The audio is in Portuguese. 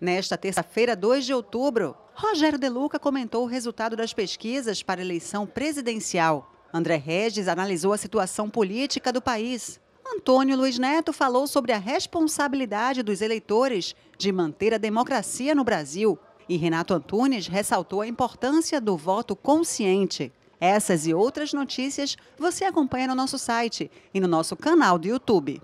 Nesta terça-feira, 2 de outubro, Rogério De Luca comentou o resultado das pesquisas para a eleição presidencial. André Regis analisou a situação política do país. Antônio Luiz Neto falou sobre a responsabilidade dos eleitores de manter a democracia no Brasil. E Renato Antunes ressaltou a importância do voto consciente. Essas e outras notícias você acompanha no nosso site e no nosso canal do YouTube.